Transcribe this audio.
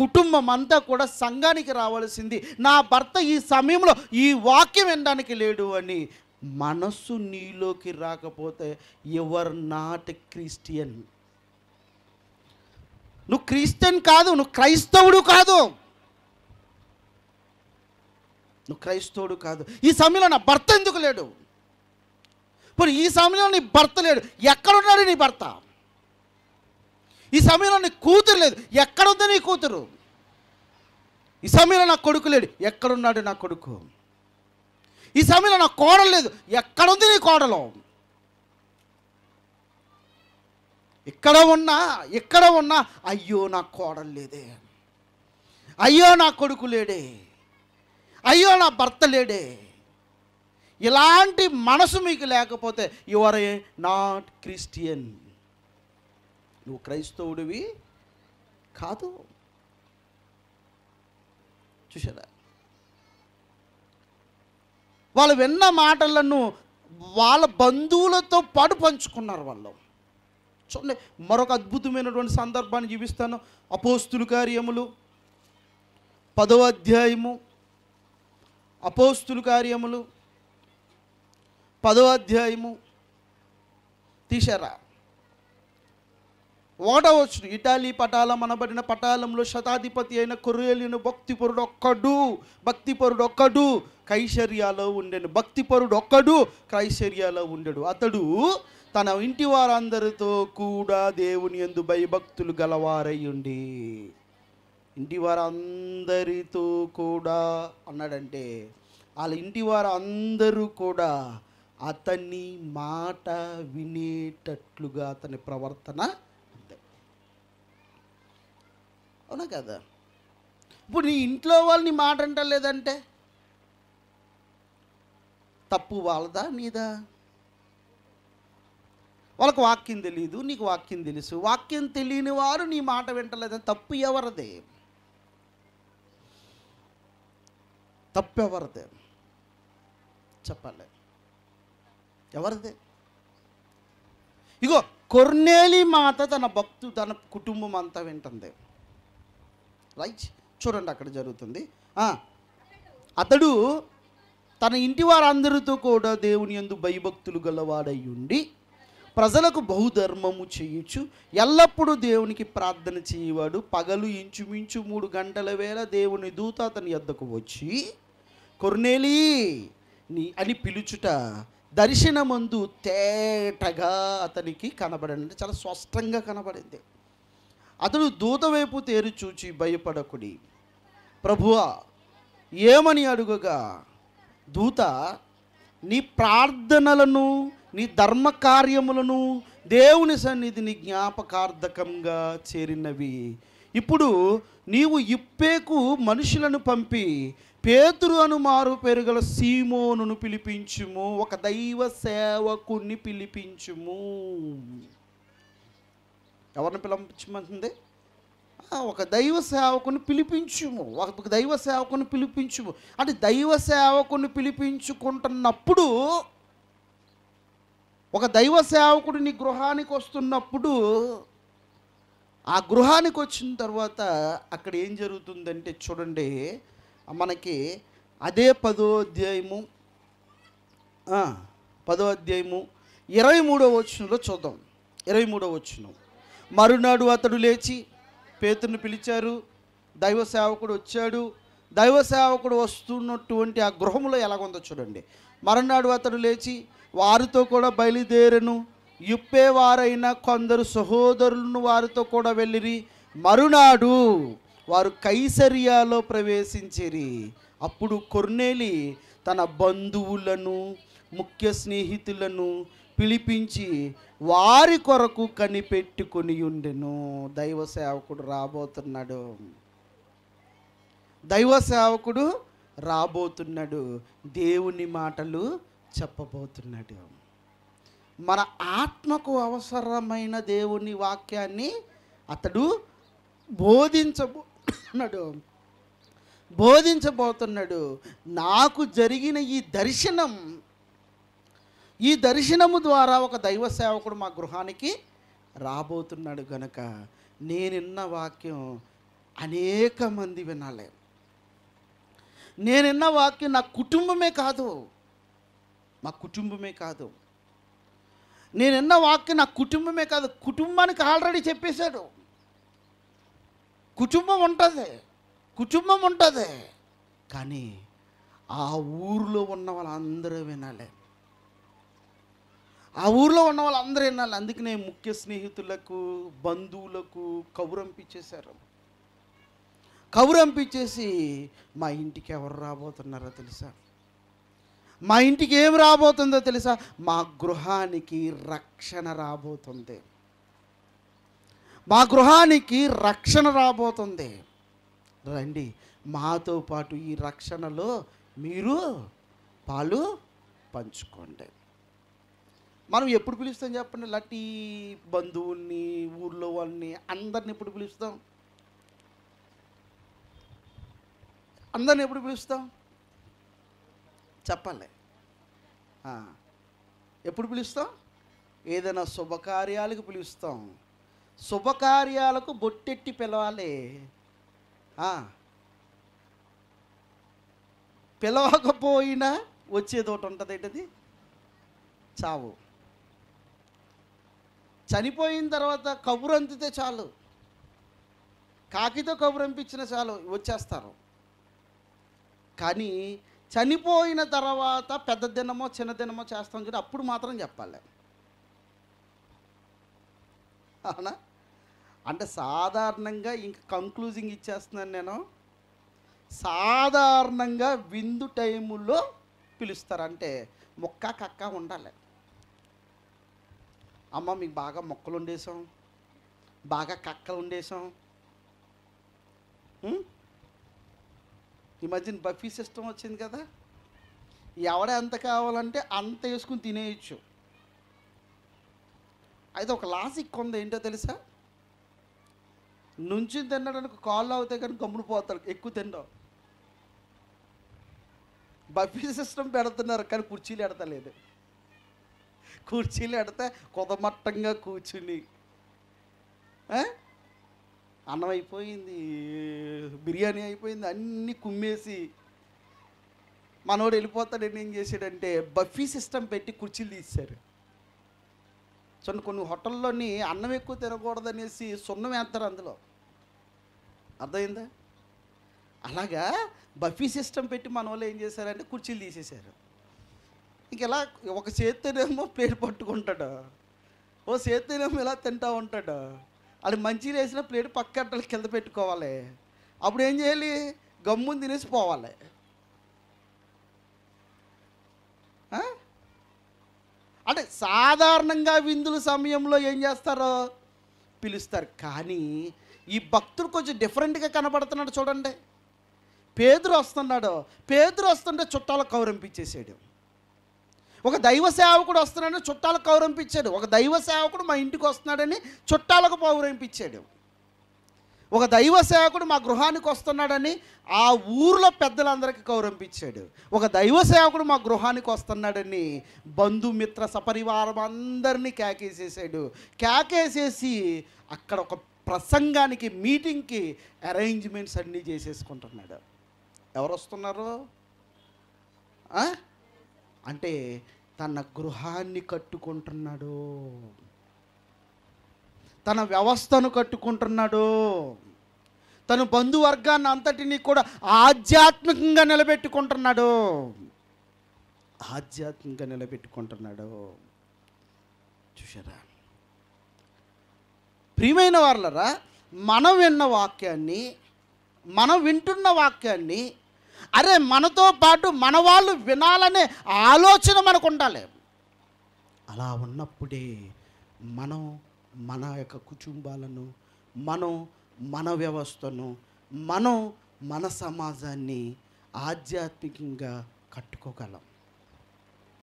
కుటుంబం అంతా కూడా సంఘానికి రావాల్సింది నా భర్త ఈ సమయంలో ఈ వాక్యం వినడానికి లేడు అని మనస్సు నీలోకి రాకపోతే ఎవర్ నాట్ క్రిస్టియన్ నువ్వు క్రిస్టియన్ కాదు నువ్వు క్రైస్తవుడు కాదు నువ్వు క్రైస్తవుడు కాదు ఈ సమయంలో నా భర్త ఎందుకు లేడు ఇప్పుడు ఈ సమయంలో నీ భర్త లేడు ఎక్కడున్నాడు నీ భర్త ఈ సమయంలో నీ కూతురు లేదు ఎక్కడుంది నీ కూతురు ఈ సమయంలో నా కొడుకు లేడు ఎక్కడున్నాడు నా కొడుకు ఈ సమయంలో నా కోడలు లేదు ఎక్కడుంది నీ కోడలు ఇక్కడ ఉన్నా ఇక్కడ ఉన్నా అయ్యో నా కోడలు లేదే అయ్యో నా కొడుకు లేడే అయ్యో నా భర్త లేడే ఇలాంటి మనసు మీకు లేకపోతే యువర్ ఏ నాట్ క్రిస్టియన్ నువ్వు క్రైస్తవుడివి కాదు చూసారా వాళ్ళు విన్న మాటలను వాళ్ళ బంధువులతో పాటు పంచుకున్నారు వాళ్ళు చూడండి మరొక అద్భుతమైనటువంటి సందర్భాన్ని చూపిస్తాను అపోస్తులు కార్యములు పదవ అధ్యాయము అపోస్తులు కార్యములు పదవ అధ్యాయము తీశారా ఓడవచ్చు ఇటాలీ పటాలం అనబడిన పటాలంలో శతాధిపతి అయిన కొర్రేలిన భక్తిపరుడు ఒక్కడు భక్తిపరుడు ఒక్కడు కైశర్యాలో ఉండెను భక్తిపరుడు ఒక్కడు క్రైశర్యాలో ఉండడు అతడు తన ఇంటి వారందరితో కూడా దేవుని ఎందు భయభక్తులు గలవారయ్యుండి ఇంటి వారందరితో కూడా అన్నాడంటే వాళ్ళ ఇంటి వారందరూ కూడా అతని మాట వినేటట్లుగా అతని ప్రవర్తన అవునా కదా ఇప్పుడు నీ ఇంట్లో వాళ్ళని మాట అంటలేదంటే తప్పు వాళ్ళదా నీదా వాళ్ళకి వాక్యం తెలియదు నీకు వాక్యం తెలుసు వాక్యం తెలియని వారు నీ మాట వింటలేదు తప్పు ఎవరిదే తప్పు ఎవరిదే చెప్పాలి ఎవరిదే ఇగో కొర్నేలి మాత తన భక్తు తన కుటుంబం అంతా వింటుంది రైట్ చూడండి అక్కడ జరుగుతుంది అతడు తన ఇంటి వారందరితో కూడా దేవుని ఎందు భయభక్తులు గలవాడై ఉండి ప్రజలకు బహుధర్మము చేయొచ్చు ఎల్లప్పుడూ దేవునికి ప్రార్థన చేయవాడు పగలు ఇంచుమించు మూడు గంటల వేళ దేవుని దూత అతని ఎద్దకు వచ్చి కొర్నేలి అని పిలుచుట దర్శనమందు తేటగా అతనికి కనబడండి చాలా స్పష్టంగా కనబడింది అతడు దూత వైపు తేరు చూచి భయపడకుడి ప్రభువా ఏమని అడుగగా దూత నీ ప్రార్థనలను నీ ధర్మ కార్యములను దేవుని సన్నిధిని జ్ఞాపకార్థకంగా చేరినవి ఇప్పుడు నీవు ఇప్పేకు మనుషులను పంపి పేతురు అను మారు పెరుగల సీమోనును పిలిపించుము ఒక దైవ సేవకుని పిలిపించుము ఎవరిని పిలిపించమంటుంది ఒక దైవ సేవకుని పిలిపించుము ఒక దైవ సేవకుని పిలిపించుము అంటే దైవ సేవకుని పిలిపించుకుంటున్నప్పుడు ఒక దైవ సేవకుడు నీ గృహానికి వస్తున్నప్పుడు ఆ గృహానికి వచ్చిన తర్వాత అక్కడ ఏం జరుగుతుందంటే చూడండి మనకి అదే పదో అధ్యాయము పదో అధ్యాయము ఇరవై మూడో వచ్చినలో చూద్దాం ఇరవై మూడో వచ్చినాం మరునాడు అతడు లేచి పేతుని పిలిచారు దైవ సేవకుడు వచ్చాడు దైవ సేవకుడు వస్తున్నటువంటి ఆ గృహంలో ఎలాగొందో చూడండి మరునాడు అతడు లేచి వారితో కూడా బయలుదేరను ఇప్పేవారైన కొందరు సహోదరులను వారితో కూడా వెళ్ళిరి మరునాడు వారు కైసరియాలో ప్రవేశించిరి అప్పుడు కొర్నేలి తన బంధువులను ముఖ్య స్నేహితులను పిలిపించి వారి కొరకు కనిపెట్టుకుని ఉండెను దైవ సేవకుడు రాబోతున్నాడు దైవ సేవకుడు రాబోతున్నాడు దేవుని మాటలు చెప్పబోతున్నాడు మన ఆత్మకు అవసరమైన దేవుని వాక్యాన్ని అతడు బోధించబోతున్నాడు బోధించబోతున్నాడు నాకు జరిగిన ఈ దర్శనం ఈ దర్శనము ద్వారా ఒక దైవ సేవకుడు మా గృహానికి రాబోతున్నాడు గనక నేనిన్న వాక్యం అనేక మంది వినాలి నేనిన్న వాక్యం నా కుటుంబమే కాదు మా కుటుంబమే కాదు నేనిన్న వాక్యం నా కుటుంబమే కాదు కుటుంబానికి ఆల్రెడీ చెప్పేశాడు కుటుంబం ఉంటుంది కుటుంబం ఉంటుంది కానీ ఆ ఊరిలో ఉన్న వాళ్ళందరూ వినాలి ఆ ఊర్లో ఉన్న వాళ్ళందరూ వినాలి అందుకనే ముఖ్య స్నేహితులకు బంధువులకు కబురంపించేశారు కబురంపించేసి మా ఇంటికి ఎవరు రాబోతున్నారో తెలుసా మా ఇంటికి ఏం రాబోతుందో తెలుసా మా గృహానికి రక్షణ రాబోతుంది మా గృహానికి రక్షణ రాబోతుంది రండి మాతో పాటు ఈ రక్షణలో మీరు పాలు పంచుకోండి మనం ఎప్పుడు పిలుస్తాం చెప్పండి ఇలాంటి బంధువుల్ని ఊర్లో వాళ్ళని అందరిని ఎప్పుడు పిలుస్తాం అందరిని ఎప్పుడు పిలుస్తాం చెప్పాలి ఎప్పుడు పిలుస్తాం ఏదైనా శుభకార్యాలకు పిలుస్తాం శుభకార్యాలకు బొట్టెట్టి పిలవాలి పిలవకపోయినా వచ్చేది ఒకటి ఉంటుంది ఏంటది చావు చనిపోయిన తర్వాత కబురు అందితే చాలు కాకితో కబురు అంపించిన చాలు వచ్చేస్తారు కానీ చనిపోయిన తర్వాత పెద్ద దినమో చిన్న దినమో చేస్తాం చూడ అప్పుడు మాత్రం చెప్పాలి అవునా అంటే సాధారణంగా ఇంక కంక్లూజింగ్ ఇచ్చేస్తున్నాను నేను సాధారణంగా విందు టైములో పిలుస్తారంటే మొక్క కక్క ఉండాలి అమ్మ మీకు బాగా మొక్కలు ఉండేసాం బాగా కక్కలు ఉండేసాం ఈ మధ్యన బఫీ సిస్టమ్ వచ్చింది కదా ఎవడ ఎంత కావాలంటే అంత వేసుకుని తినేయచ్చు అయితే ఒక లాజిక్ ఉంది ఏంటో తెలుసా నుంచి తినడానికి కాళ్ళు అవుతాయి కానీ గమ్ముడు పోతారు ఎక్కువ తినడం బఫీ సిస్టమ్ పెడుతున్నారు కానీ కుర్చీలు ఎడతలేదు కుర్చీలు ఎడితే కుదమట్టంగా కూర్చుని అన్నం అయిపోయింది బిర్యానీ అయిపోయింది అన్నీ కుమ్మేసి మనోడు వెళ్ళిపోతాడని ఏం చేశాడంటే బఫీ సిస్టమ్ పెట్టి కుర్చీలు తీశారు చూడండి కొన్ని హోటల్లోని అన్నం ఎక్కువ తినకూడదనేసి సున్నం వేస్తారు అందులో అర్థమైందా అలాగా బఫీ సిస్టమ్ పెట్టి మనోళ్ళు ఏం చేశారంటే కుర్చీలు తీసేశారు ఇంకెలా ఒక చేత్తోనేమో ప్లేట్ పట్టుకుంటాడు ఓ చేత్తోనేమో ఇలా తింటూ ఉంటాడు అది మంచిగా వేసిన ప్లేట్ పక్కట్టలు కింద పెట్టుకోవాలి అప్పుడు ఏం చేయాలి గమ్మును తినేసి పోవాలి అంటే సాధారణంగా విందుల సమయంలో ఏం చేస్తారో పిలుస్తారు కానీ ఈ భక్తుడు కొంచెం డిఫరెంట్గా కనబడుతున్నాడు చూడండి పేదరు వస్తున్నాడు పేదరు వస్తుంటే చుట్టాలు కౌరంపించేసాడు ఒక దైవ సేవకుడు వస్తున్నాడని చుట్టాలకు కౌరంపించాడు ఒక దైవ సేవకుడు మా ఇంటికి వస్తున్నాడని చుట్టాలకు పౌరంపించాడు ఒక దైవ సేవకుడు మా గృహానికి వస్తున్నాడని ఆ ఊర్లో పెద్దలందరికీ కౌరంపించాడు ఒక దైవ సేవకుడు మా గృహానికి వస్తున్నాడని బంధుమిత్ర సపరివారం అందరినీ కేకేసేసాడు కేకేసేసి అక్కడ ఒక ప్రసంగానికి మీటింగ్కి అరేంజ్మెంట్స్ అన్నీ చేసేసుకుంటున్నాడు ఎవరు వస్తున్నారు అంటే తన గృహాన్ని కట్టుకుంటున్నాడు తన వ్యవస్థను కట్టుకుంటున్నాడు తన బంధువర్గాన్ని అంతటిని కూడా ఆధ్యాత్మికంగా నిలబెట్టుకుంటున్నాడు ఆధ్యాత్మికంగా నిలబెట్టుకుంటున్నాడు చూసారా ప్రియమైన వాళ్ళరా మనం విన్న వాక్యాన్ని మనం వింటున్న వాక్యాన్ని అరే మనతో పాటు మన వాళ్ళు వినాలనే ఆలోచన మనకు ఉండాలి అలా ఉన్నప్పుడే మనం మన యొక్క కుటుంబాలను మనం మన వ్యవస్థను మనం మన సమాజాన్ని ఆధ్యాత్మికంగా కట్టుకోగలం